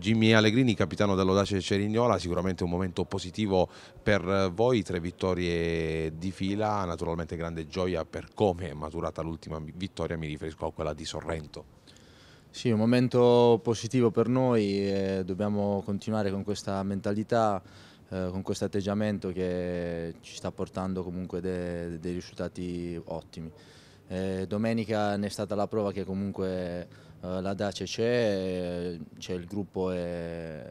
Jimmy Allegrini, capitano dell'Odace Cerignola, sicuramente un momento positivo per voi, tre vittorie di fila, naturalmente grande gioia per come è maturata l'ultima vittoria, mi riferisco a quella di Sorrento. Sì, un momento positivo per noi, eh, dobbiamo continuare con questa mentalità, eh, con questo atteggiamento che ci sta portando comunque dei risultati ottimi. Eh, domenica ne è stata la prova che comunque eh, la Dace c'è, eh, c'è il gruppo e,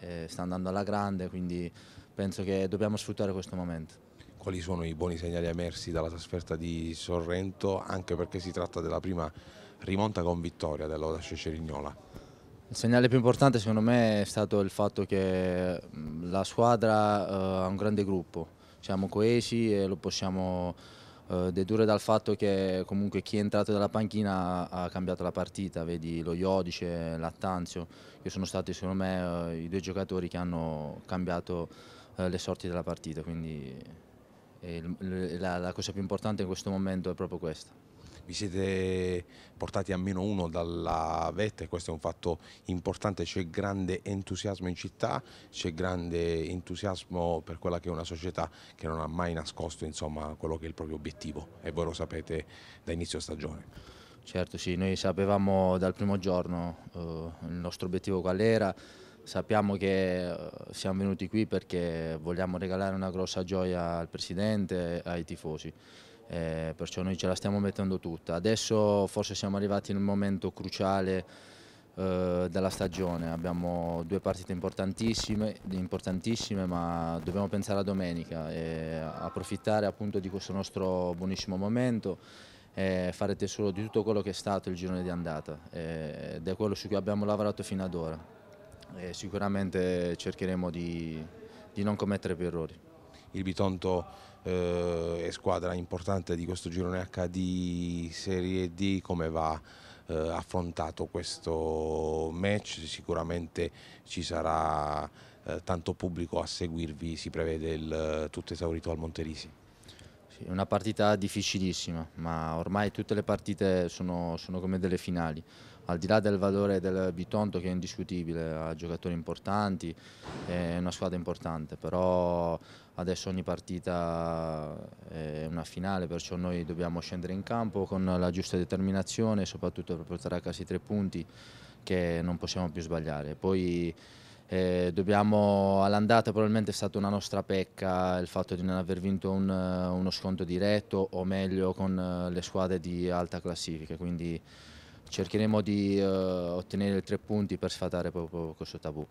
e sta andando alla grande, quindi penso che dobbiamo sfruttare questo momento quali sono i buoni segnali emersi dalla trasferta di Sorrento, anche perché si tratta della prima rimonta con vittoria dell'Odace Cerignola. Il segnale più importante secondo me è stato il fatto che mm, la squadra eh, ha un grande gruppo, siamo coesi e lo possiamo eh, dedurre dal fatto che comunque chi è entrato dalla panchina ha cambiato la partita, vedi lo Iodice, Lattanzio, che sono stati secondo me eh, i due giocatori che hanno cambiato eh, le sorti della partita, quindi la cosa più importante in questo momento è proprio questa vi siete portati a meno uno dalla vetta e questo è un fatto importante, c'è grande entusiasmo in città, c'è grande entusiasmo per quella che è una società che non ha mai nascosto insomma, quello che è il proprio obiettivo e voi lo sapete da inizio stagione. Certo sì, noi sapevamo dal primo giorno eh, il nostro obiettivo qual era, Sappiamo che eh, siamo venuti qui perché vogliamo regalare una grossa gioia al Presidente e ai tifosi, eh, perciò noi ce la stiamo mettendo tutta. Adesso forse siamo arrivati in un momento cruciale eh, della stagione, abbiamo due partite importantissime, importantissime, ma dobbiamo pensare a domenica e approfittare appunto di questo nostro buonissimo momento e fare tesoro di tutto quello che è stato il girone di andata eh, ed è quello su cui abbiamo lavorato fino ad ora e sicuramente cercheremo di, di non commettere più errori. Il Bitonto eh, è squadra importante di questo girone H di Serie D, come va eh, affrontato questo match? Sicuramente ci sarà eh, tanto pubblico a seguirvi, si prevede il eh, tutto esaurito al Monterisi è una partita difficilissima, ma ormai tutte le partite sono, sono come delle finali. Al di là del valore del Bitonto che è indiscutibile, ha giocatori importanti, è una squadra importante, però adesso ogni partita è una finale, perciò noi dobbiamo scendere in campo con la giusta determinazione, soprattutto per portare a casa i tre punti che non possiamo più sbagliare. Poi eh, dobbiamo, all'andata probabilmente è stata una nostra pecca il fatto di non aver vinto un, eh, uno sconto diretto o meglio con eh, le squadre di alta classifica, quindi cercheremo di eh, ottenere tre punti per sfatare proprio questo tabù.